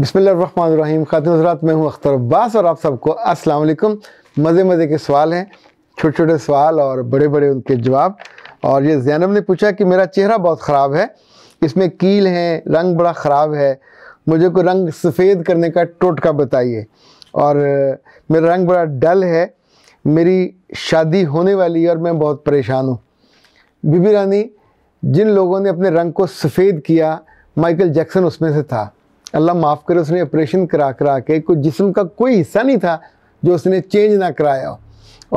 बिसमीम खातिन हजरात मैं हूँ अख्तर अब्बास और आप सबको अस्सलाम वालेकुम मज़े मज़े के सवाल हैं छोटे छोटे सवाल और बड़े बड़े उनके जवाब और ये जैनब ने पूछा कि मेरा चेहरा बहुत ख़राब है इसमें कील हैं रंग बड़ा ख़राब है मुझे को रंग सफ़ेद करने का टोटका बताइए और मेरा रंग बड़ा डल है मेरी शादी होने वाली है और मैं बहुत परेशान हूँ बीबी रानी जिन लोगों ने अपने रंग को सफ़ेद किया माइकल जैक्सन उसमें से था अल्लाह माफ़ करे उसने ऑपरेशन करा करा के कुछ जिसम का कोई हिस्सा नहीं था जो उसने चेंज ना कराया हो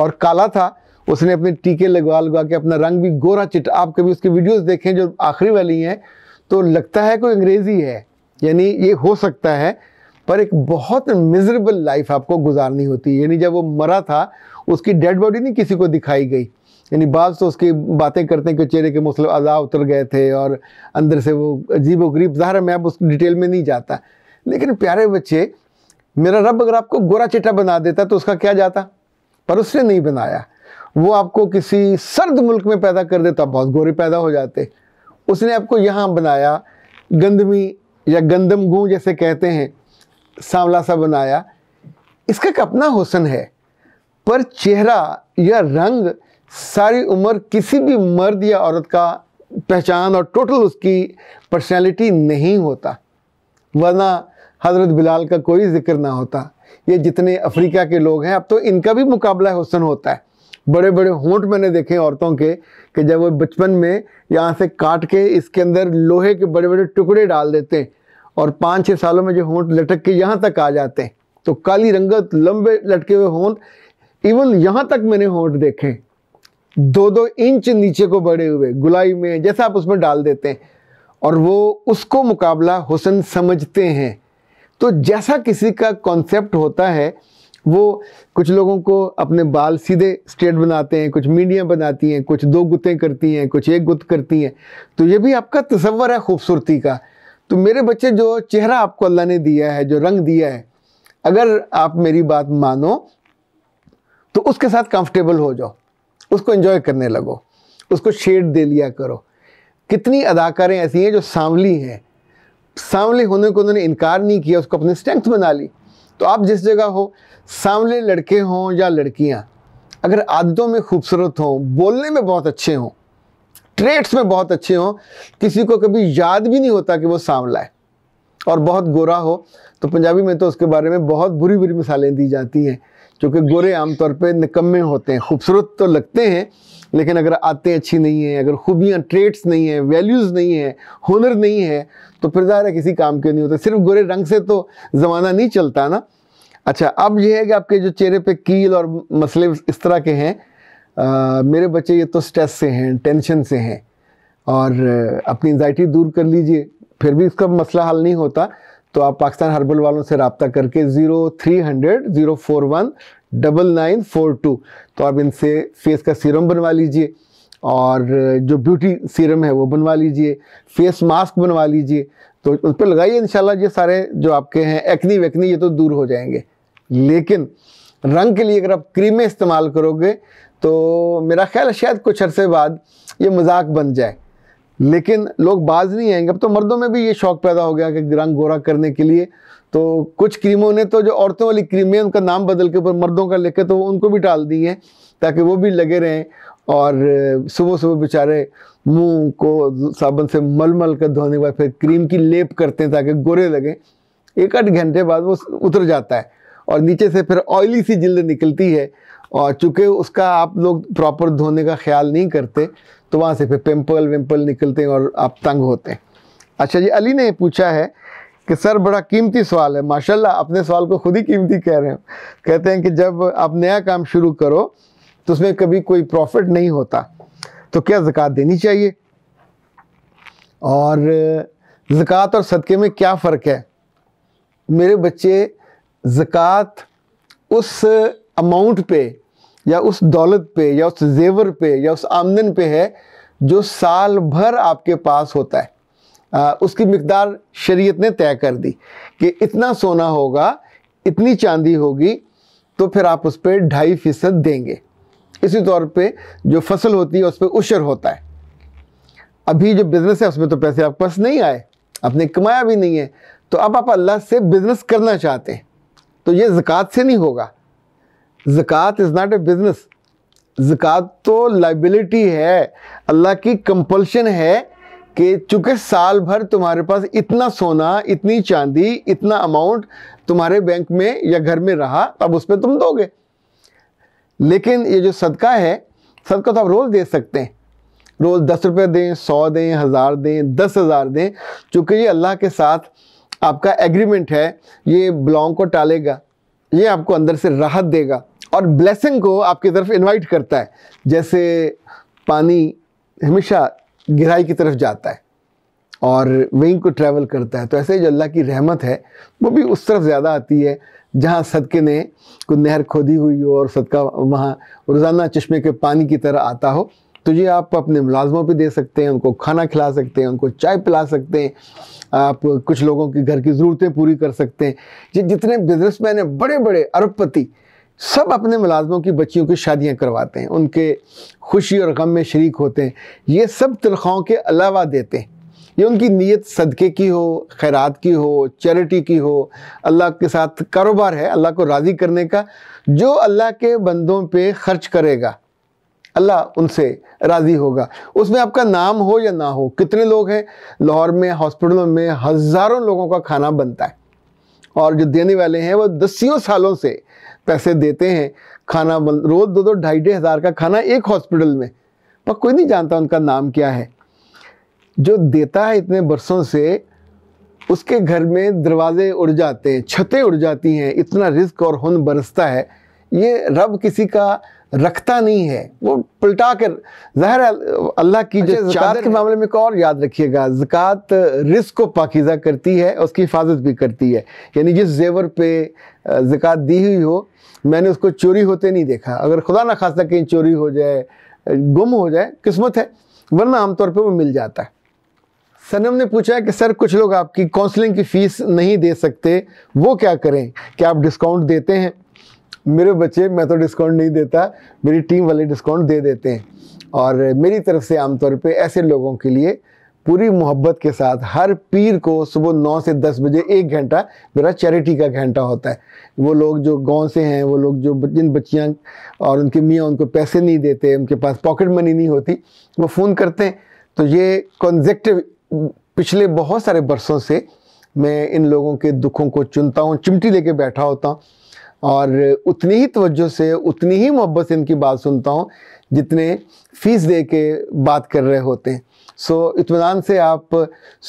और काला था उसने अपने टीके लगवा लगवा के अपना रंग भी गोरा चिट आप कभी उसके वीडियोस देखें जो आखिरी वाली हैं तो लगता है कोई अंग्रेज़ी है यानी ये हो सकता है पर एक बहुत मिजरेबल लाइफ आपको गुजारनी होती है यानी जब वो मरा था उसकी डेड बॉडी नहीं किसी को दिखाई गई यानी बाद तो उसकी बातें करते हैं कि चेहरे के मुसल अज़ा उतर गए थे और अंदर से वो अजीब व गरीब ज़ाहिर मैं अब उस डिटेल में नहीं जाता लेकिन प्यारे बच्चे मेरा रब अगर आपको गोरा चिट्टा बना देता तो उसका क्या जाता पर उसने नहीं बनाया वो आपको किसी सर्द मुल्क में पैदा कर देता बहुत गोरे पैदा हो जाते उसने आपको यहाँ बनाया गंदमी या गंदम गू जैसे कहते हैं सांवला सा बनाया इसका एक अपना हुसन है पर चेहरा या रंग सारी उम्र किसी भी मर्द या औरत का पहचान और टोटल उसकी पर्सनैलिटी नहीं होता वरना हज़रत बिलाल का कोई जिक्र ना होता ये जितने अफ्रीका के लोग हैं अब तो इनका भी मुकाबला हुसन होता है बड़े बड़े होंठ मैंने देखे औरतों के कि जब वो बचपन में यहाँ से काट के इसके अंदर लोहे के बड़े बड़े टुकड़े डाल देते हैं और पाँच छः सालों में जो होंठ लटक के यहाँ तक आ जाते हैं तो काली रंगत लंबे लटके हुए होंठ इवन यहाँ तक मैंने होंठ देखे दो दो इंच नीचे को बढ़े हुए गुलाई में जैसा आप उसमें डाल देते हैं और वो उसको मुकाबला हुसन समझते हैं तो जैसा किसी का कॉन्सेप्ट होता है वो कुछ लोगों को अपने बाल सीधे स्ट्रेट बनाते हैं कुछ मीडियम बनाती हैं कुछ दो गुतें करती हैं कुछ एक गुत करती हैं तो ये भी आपका तस्वर है खूबसूरती का तो मेरे बच्चे जो चेहरा आपको अल्लाह ने दिया है जो रंग दिया है अगर आप मेरी बात मानो तो उसके साथ कंफर्टेबल हो जाओ उसको इन्जॉय करने लगो उसको शेड दे लिया करो कितनी अदाकारें ऐसी हैं जो सांवली हैं सांवली होने को उन्होंने इनकार नहीं किया उसको अपनी स्ट्रेंथ बना ली तो आप जिस जगह हो सांवले लड़के हों या लड़कियाँ अगर आदतों में खूबसूरत हों बोलने में बहुत अच्छे हों ट्रेट्स में बहुत अच्छे हों किसी को कभी याद भी नहीं होता कि वो सांवला है और बहुत गोरा हो तो पंजाबी में तो उसके बारे में बहुत बुरी बुरी मिसालें दी जाती हैं क्योंकि गोरे आमतौर पर निकम्मे होते हैं खूबसूरत तो लगते हैं लेकिन अगर आते अच्छी नहीं हैं अगर खूबियाँ ट्रेट्स नहीं हैं वैल्यूज़ नहीं है हुनर नहीं है तो फिर ज़ाहिर है किसी काम के नहीं होते सिर्फ गोरे रंग से तो ज़माना नहीं चलता ना अच्छा अब यह है कि आपके जो चेहरे पे कील और मसले इस तरह के हैं आ, मेरे बच्चे ये तो स्ट्रेस से हैं टेंशन से हैं और अपनी एनजाइटी दूर कर लीजिए फिर भी इसका मसला हल नहीं होता तो आप पाकिस्तान हर्बल वालों से रबता करके zero three hundred zero four one double nine four two तो आप इनसे फेस का सीरम बनवा लीजिए और जो ब्यूटी सीरम है वो बनवा लीजिए फेस मास्क बनवा लीजिए तो उस पर लगाइए इन ये सारे जो आपके हैं एक्नी वैक्नी ये तो दूर हो जाएंगे लेकिन रंग के लिए अगर आप क्रीमें इस्तेमाल करोगे तो मेरा ख्याल है शायद कुछ अरसे बाद ये मजाक बन जाए लेकिन लोग बाज नहीं आएंगे अब तो मर्दों में भी ये शौक पैदा हो गया कि रंग गोरा करने के लिए तो कुछ क्रीमों ने तो जो औरतों वाली क्रीमें उनका नाम बदल के ऊपर मर्दों का लेकर तो उनको भी डाल दी हैं ताकि वो भी लगे रहें और सुबह सुबह बेचारे मुंह को साबुन से मलमल कर धोने के बाद फिर क्रीम की लेप करते हैं ताकि गोरे लगें एक आठ घंटे बाद वो उतर जाता है और नीचे से फिर ऑयली सी जिल्द निकलती है और चूंकि उसका आप लोग प्रॉपर धोने का ख्याल नहीं करते तो वहाँ से फिर पिम्पल विम्पल निकलते हैं और आप तंग होते हैं अच्छा जी अली ने पूछा है कि सर बड़ा कीमती सवाल है माशाल्लाह अपने सवाल को खुद ही कीमती कह रहे हैं कहते हैं कि जब आप नया काम शुरू करो तो उसमें कभी कोई प्रॉफिट नहीं होता तो क्या ज़क़़त देनी चाहिए और ज़क़़त और सदक़े में क्या फ़र्क है मेरे बच्चे ज़क़़त उस अमाउंट पे या उस दौलत पे या उस जेवर पे या उस आमदन पे है जो साल भर आपके पास होता है आ, उसकी मकदार शरीयत ने तय कर दी कि इतना सोना होगा इतनी चांदी होगी तो फिर आप उस पर ढाई फीसद देंगे इसी तौर पे जो फसल होती है उस पर उशर होता है अभी जो बिज़नेस है उसमें तो पैसे आपके पास नहीं आए आपने कमाया भी नहीं है तो अब आप अल्लाह से बिज़नेस करना चाहते हैं तो ये ज़क़़त से नहीं होगा ज़क़़त इज़ नॉट ए बिज़नेस ज़क़़त तो लाइबिलिटी है अल्लाह की कंपल्शन है कि चूँकि साल भर तुम्हारे पास इतना सोना इतनी चांदी इतना अमाउंट तुम्हारे बैंक में या घर में रहा अब उस पर तुम दोगे लेकिन ये जो सदका है सदका तो आप रोज़ दे सकते हैं रोज़ दस रुपये दें सौ दें हज़ार दें दस हज़ार दें चूँकि ये अल्लाह के साथ आपका एग्रीमेंट है ये ब्लॉन्ग को टालेगा ये आपको अंदर से राहत देगा और ब्लेसिंग को आपकी तरफ इनवाइट करता है जैसे पानी हमेशा गहराई की तरफ जाता है और वहीं को ट्रैवल करता है तो ऐसे ही जो अल्लाह की रहमत है वो भी उस तरफ ज़्यादा आती है जहाँ सदके ने कोई नहर खोदी हुई हो और सदका वहाँ रोज़ाना चश्मे के पानी की तरह आता हो तो ये आप अपने मुलाजमों पर दे सकते हैं उनको खाना खिला सकते हैं उनको चाय पिला सकते हैं आप कुछ लोगों की घर की ज़रूरतें पूरी कर सकते हैं ये जितने बिजनेसमैन हैं बड़े बड़े अरबपति सब अपने मुलाजमों की बच्चियों की शादियाँ करवाते हैं उनके खुशी और गम में शरीक होते हैं ये सब तनख्वाहों के अलावा देते हैं ये उनकी नीयत सदक़े की हो खैरात की हो चैरिटी की हो अल्लाह के साथ कारोबार है अल्लाह को राज़ी करने का जो अल्लाह के बंदों पे ख़र्च करेगा अल्लाह उनसे राज़ी होगा उसमें आपका नाम हो या ना हो कितने लोग हैं लाहौर में हॉस्पिटलों में हज़ारों लोगों का खाना बनता है और जो देने वाले हैं वो दसियों सालों से पैसे देते हैं खाना रोज़ दो दो ढाई ढाई हज़ार का खाना एक हॉस्पिटल में पर कोई नहीं जानता उनका नाम क्या है जो देता है इतने बरसों से उसके घर में दरवाजे उड़ जाते हैं छतें उड़ जाती हैं इतना रिस्क और हुन बरसता है ये रब किसी का रखता नहीं है वो पलटा कर ज़ाहिर अल्लाह की जो अच्छा, चार के मामले में और याद रखिएगा ज़क़़त रिस्क को पाकिज़ा करती है उसकी हिफाजत भी करती है यानी जिस जेवर पे ज़क़़त दी हुई हो मैंने उसको चोरी होते नहीं देखा अगर खुदा ना खासा कहीं चोरी हो जाए गुम हो जाए किस्मत है वरना आमतौर पर वो मिल जाता है सनम ने पूछा है कि सर कुछ लोग आपकी काउंसलिंग की फ़ीस नहीं दे सकते वो क्या करें क्या आप डिस्काउंट देते हैं मेरे बच्चे मैं तो डिस्काउंट नहीं देता मेरी टीम वाले डिस्काउंट दे देते हैं और मेरी तरफ से आमतौर पे ऐसे लोगों के लिए पूरी मोहब्बत के साथ हर पीर को सुबह नौ से दस बजे एक घंटा मेरा चैरिटी का घंटा होता है वो लोग जो गांव से हैं वो लोग जो जिन बच्चियाँ और उनके मियाँ उनको पैसे नहीं देते उनके पास पॉकेट मनी नहीं होती वो फ़ोन करते हैं तो ये कॉन्जेक्टिव पिछले बहुत सारे बरसों से मैं इन लोगों के दुखों को चुनता हूँ चिमटी लेके बैठा होता हूँ और उतनी ही तवज्जो से उतनी ही मोहब्बत से इनकी बात सुनता हूँ जितने फीस दे के बात कर रहे होते हैं सो इतमान से आप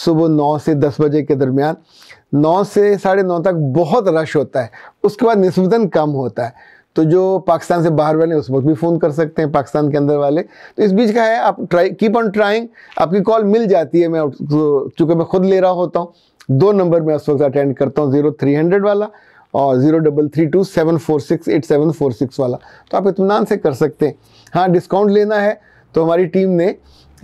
सुबह नौ से दस बजे के दरमियान नौ से साढ़े नौ तक बहुत रश होता है उसके बाद नस्बता कम होता है तो जो पाकिस्तान से बाहर वाले उस वक्त भी फ़ोन कर सकते हैं पाकिस्तान के अंदर वाले तो इस बीच का है आप ट्राई कीप ऑन ट्राइंग आपकी कॉल मिल जाती है मैं चूँकि मैं खुद ले रहा होता हूँ दो नंबर में उस वक्त अटेंड करता हूँ ज़ीरो थ्री हंड्रेड वाला और zero double three two seven four six eight seven four six वाला तो आप इतमान से कर सकते हैं हाँ डिस्काउंट लेना है तो हमारी टीम ने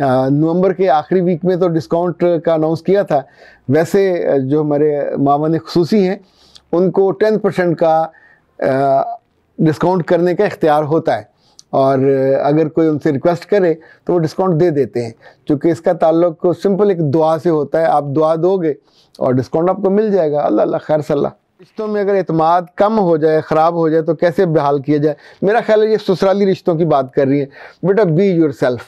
नवंबर के आखिरी वीक में तो डिस्काउंट का अनाउंस किया था वैसे जो हमारे मामने खसूसी हैं उनको टेन परसेंट का डिस्काउंट करने का इख्तियार होता है और अगर कोई उनसे रिक्वेस्ट करे तो वो डिस्काउंट दे देते हैं क्योंकि इसका ताल्लुक सिंपल एक दुआ से होता है आप दुआ दोगे और डिस्काउंट आपको मिल जाएगा अल्लाह अल्लाह खैर सल्ला रिश्तों में अगर अतमाद कम हो जाए ख़राब हो जाए तो कैसे बहाल किया जाए मेरा ख्याल है ये ससुराली रिश्तों की बात कर रही है बेटा बी योर सेल्फ़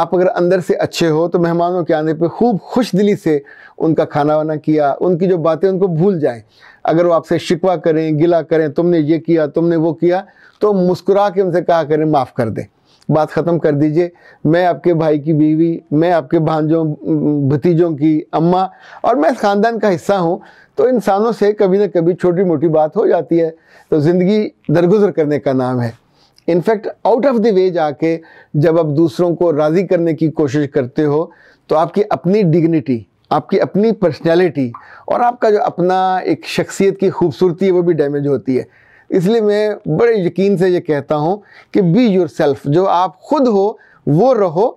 आप अगर अंदर से अच्छे हो तो मेहमानों के आने पे खूब खुश दिली से उनका खाना वाना किया उनकी जो बातें उनको भूल जाएं अगर वो आपसे शिकवा करें गिला करें तुमने ये किया तुमने वो किया तो मुस्कुरा के उनसे कहा करें माफ़ कर दें बात ख़त्म कर दीजिए मैं आपके भाई की बीवी मैं आपके भांजों भतीजों की अम्मा और मैं इस ख़ानदान का हिस्सा हूँ तो इंसानों से कभी ना कभी छोटी मोटी बात हो जाती है तो ज़िंदगी दरगुजर करने का नाम है in fact out of the way जाके जब आप दूसरों को राज़ी करने की कोशिश करते हो तो आपकी अपनी डिग्निटी आपकी अपनी पर्सनैलिटी और आपका जो अपना एक शख्सियत की खूबसूरती है वो भी डैमेज होती है इसलिए मैं बड़े यकीन से ये कहता हूँ कि बी योर सेल्फ जो आप खुद हो वो रहो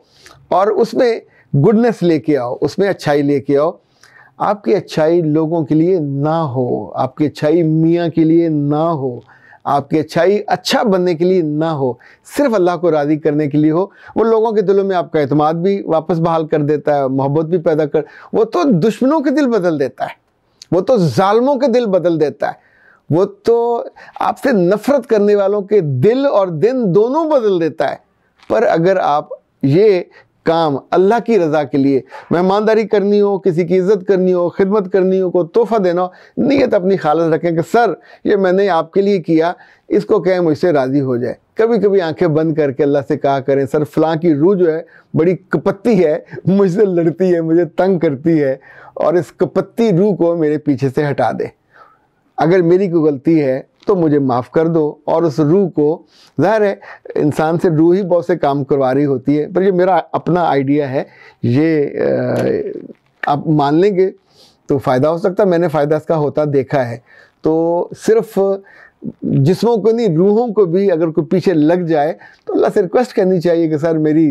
और उसमें गुडनेस लेके आओ उसमें अच्छाई लेके आओ आपकी अच्छाई लोगों के लिए ना हो आपकी अच्छाई मियाँ के लिए ना हो आपकी अच्छाई अच्छा बनने के लिए ना हो सिर्फ अल्लाह को राज़ी करने के लिए हो वो लोगों के दिलों में आपका अतमाद भी वापस बहाल कर देता है मोहब्बत भी पैदा कर वो तो दुश्मनों के दिल बदल देता है वो तो ालमों के दिल बदल देता है वो तो आपसे नफ़रत करने वालों के दिल और दिन दोनों बदल देता है पर अगर आप ये काम अल्लाह की रज़ा के लिए मेहमानदारी करनी हो किसी की इज्जत करनी हो खिदमत करनी हो को तोहफ़ा देना हो नीयत अपनी खालत रखें कि सर ये मैंने आपके लिए किया इसको कहें मुझसे राज़ी हो जाए कभी कभी आंखें बंद करके अल्लाह से कहा करें सर फलां की रूह जो है बड़ी कपत्ती है मुझसे लड़ती है मुझे तंग करती है और इस कपत्ती रूह को मेरे पीछे से हटा दे अगर मेरी कोई गलती है तो मुझे माफ़ कर दो और उस रूह को ज़ाहिर है इंसान से रूह ही बहुत से काम करवा रही होती है पर ये मेरा अपना आइडिया है ये आप मान लेंगे तो फ़ायदा हो सकता मैंने फ़ायदा इसका होता देखा है तो सिर्फ जिसमों को नहीं रूहों को भी अगर कोई पीछे लग जाए तो अल्लाह से रिक्वेस्ट करनी चाहिए कि सर मेरी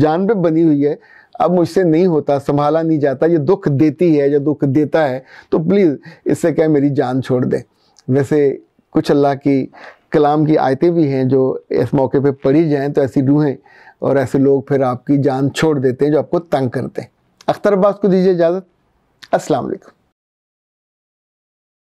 जान पे बनी हुई है अब मुझसे नहीं होता संभाला नहीं जाता ये दुख देती है या दुख देता है तो प्लीज़ इससे क्या मेरी जान छोड़ दें वैसे कुछ अल्लाह की कलाम की आयतें भी हैं जो इस मौके पे पढ़ी जाएं तो ऐसी रूहें और ऐसे लोग फिर आपकी जान छोड़ देते हैं जो आपको तंग करते हैं अख्तर अब्बास को दीजिए इजाज़त असलकम